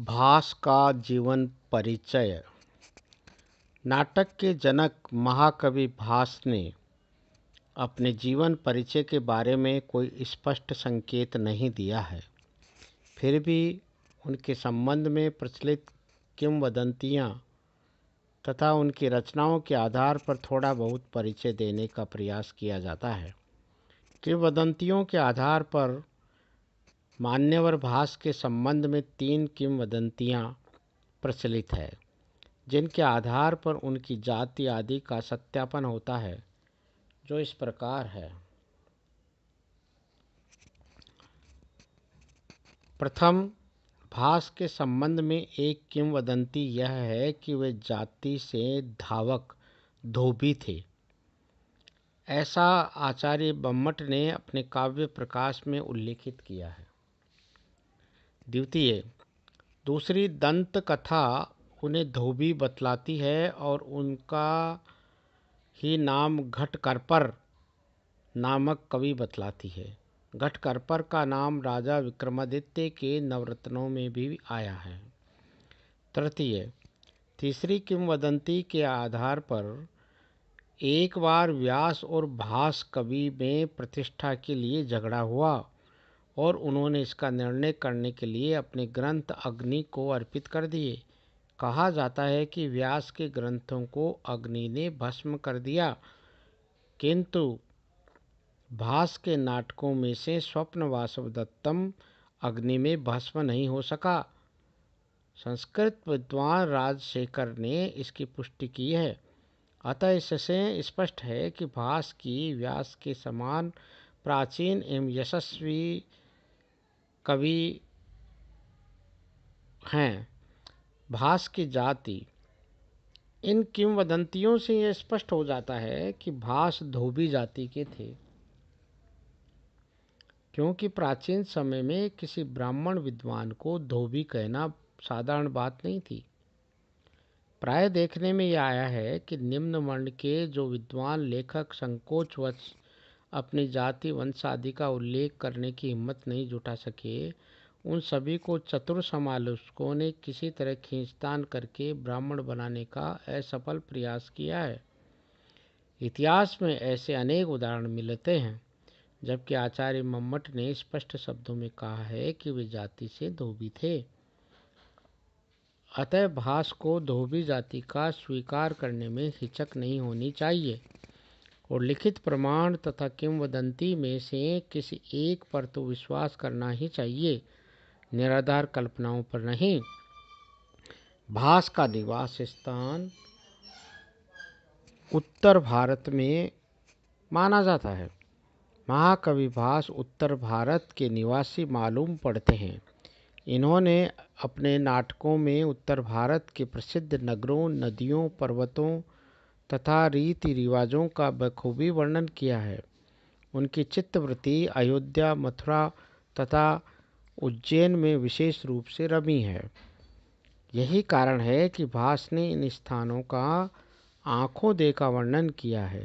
भास का जीवन परिचय नाटक के जनक महाकवि भास ने अपने जीवन परिचय के बारे में कोई स्पष्ट संकेत नहीं दिया है फिर भी उनके संबंध में प्रचलित किंवदंतियाँ तथा उनकी रचनाओं के आधार पर थोड़ा बहुत परिचय देने का प्रयास किया जाता है किंवदंतियों के आधार पर मान्यवर भास के संबंध में तीन किंवदंतियाँ प्रचलित है जिनके आधार पर उनकी जाति आदि का सत्यापन होता है जो इस प्रकार है प्रथम भास के संबंध में एक किंवदंती यह है कि वे जाति से धावक धोबी थे ऐसा आचार्य बम्मट ने अपने काव्य प्रकाश में उल्लेखित किया है द्वितीय दूसरी दंत कथा उन्हें धोबी बतलाती है और उनका ही नाम घटकरपर नामक कवि बतलाती है घटकर्पर का नाम राजा विक्रमादित्य के नवरत्नों में भी आया है तृतीय तीसरी किंवदंती के आधार पर एक बार व्यास और भास कवि में प्रतिष्ठा के लिए झगड़ा हुआ और उन्होंने इसका निर्णय करने के लिए अपने ग्रंथ अग्नि को अर्पित कर दिए कहा जाता है कि व्यास के ग्रंथों को अग्नि ने भस्म कर दिया किंतु भास के नाटकों में से स्वप्न वासवदत्तम अग्नि में भस्म नहीं हो सका संस्कृत विद्वान राजशेखर ने इसकी पुष्टि की है अतः इससे स्पष्ट है कि भास की व्यास के समान प्राचीन एवं यशस्वी कवि हैं भास की जाति इन किंवदंतियों से यह स्पष्ट हो जाता है कि भास धोबी जाति के थे क्योंकि प्राचीन समय में किसी ब्राह्मण विद्वान को धोबी कहना साधारण बात नहीं थी प्राय देखने में यह आया है कि निम्न वर्ण के जो विद्वान लेखक संकोचवश अपनी जाति वंश आदि का उल्लेख करने की हिम्मत नहीं जुटा सके उन सभी को चतुर समालोचकों ने किसी तरह खींचतान करके ब्राह्मण बनाने का असफल प्रयास किया है इतिहास में ऐसे अनेक उदाहरण मिलते हैं जबकि आचार्य मम्मट ने स्पष्ट शब्दों में कहा है कि वे जाति से धोबी थे अतः भाष को धोबी जाति का स्वीकार करने में हिचक नहीं होनी चाहिए और लिखित प्रमाण तथा किंवदंती में से किसी एक पर तो विश्वास करना ही चाहिए निराधार कल्पनाओं पर नहीं भास का निवास स्थान उत्तर भारत में माना जाता है महाकवि भास उत्तर भारत के निवासी मालूम पड़ते हैं इन्होंने अपने नाटकों में उत्तर भारत के प्रसिद्ध नगरों नदियों पर्वतों तथा रीति रिवाजों का बखूबी वर्णन किया है उनकी चित्तवृत्ति अयोध्या मथुरा तथा उज्जैन में विशेष रूप से रमी है यही कारण है कि भास ने इन स्थानों का आँखों देखा वर्णन किया है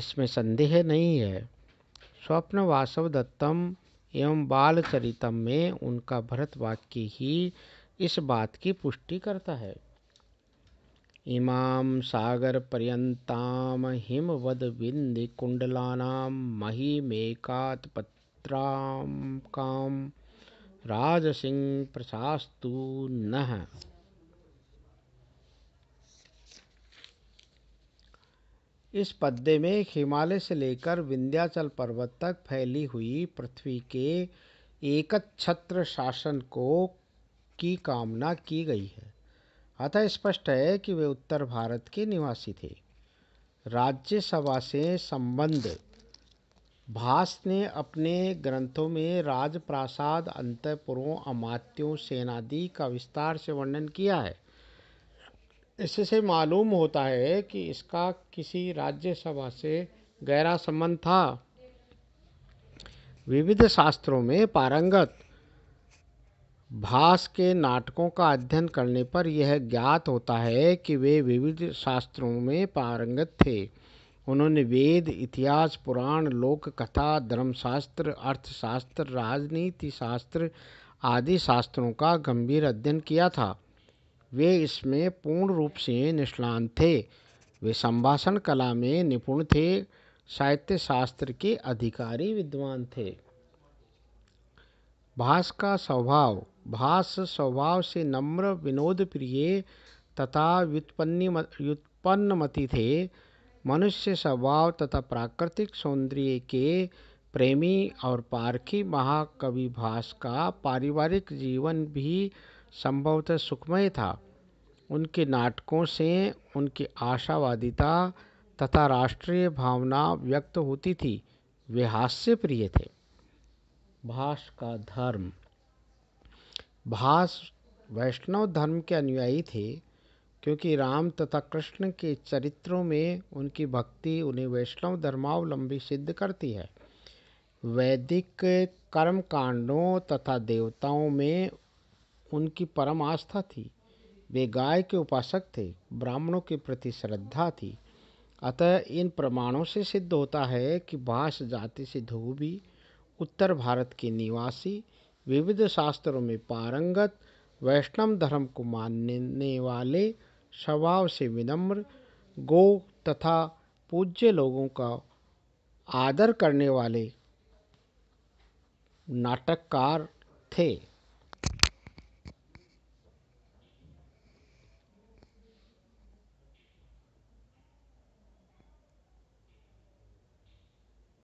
इसमें संदेह नहीं है स्वप्न वासव दत्तम एवं बालचरितम में उनका भरत वाक्य ही इस बात की पुष्टि करता है इमां मेकात पत्राम काम राज सिंह प्रशास्तु नह इस पद्य में हिमालय से लेकर विंध्याचल पर्वत तक फैली हुई पृथ्वी के एकच्छत्र शासन को की कामना की गई है अतः स्पष्ट है कि वे उत्तर भारत के निवासी थे राज्यसभा से संबंध भास ने अपने ग्रंथों में राजप्रासाद अंतपुरों अमात्यों सेनादि का विस्तार से वर्णन किया है इससे मालूम होता है कि इसका किसी राज्यसभा से गहरा संबंध था विविध शास्त्रों में पारंगत भास के नाटकों का अध्ययन करने पर यह ज्ञात होता है कि वे विविध शास्त्रों में पारंगत थे उन्होंने वेद इतिहास पुराण लोक कथा धर्मशास्त्र अर्थशास्त्र राजनीति शास्त्र आदि शास्त्रों का गंभीर अध्ययन किया था वे इसमें पूर्ण रूप से निष्णांत थे वे संभाषण कला में निपुण थे साहित्य शास्त्र के अधिकारी विद्वान थे भास का स्वभाव भास स्वभाव से नम्र विनोद प्रिय तथा व्युत्पन्नी व्युत्पन्नमति थे मनुष्य स्वभाव तथा प्राकृतिक सौंदर्य के प्रेमी और पारखी महाकवि भास का पारिवारिक जीवन भी संभवतः सुखमय था उनके नाटकों से उनकी आशावादिता तथा राष्ट्रीय भावना व्यक्त होती थी वे हास्य प्रिय थे भाष का धर्म भास वैष्णव धर्म के अनुयायी थे क्योंकि राम तथा कृष्ण के चरित्रों में उनकी भक्ति उन्हें वैष्णव धर्मावलंबी सिद्ध करती है वैदिक कर्म कांडों तथा देवताओं में उनकी परम आस्था थी वे गाय के उपासक थे ब्राह्मणों के प्रति श्रद्धा थी अतः इन प्रमाणों से सिद्ध होता है कि भाष जाति से धोबी उत्तर भारत के निवासी विविध शास्त्रों में पारंगत वैष्णव धर्म को मानने वाले स्वभाव से विनम्र गो तथा पूज्य लोगों का आदर करने वाले नाटककार थे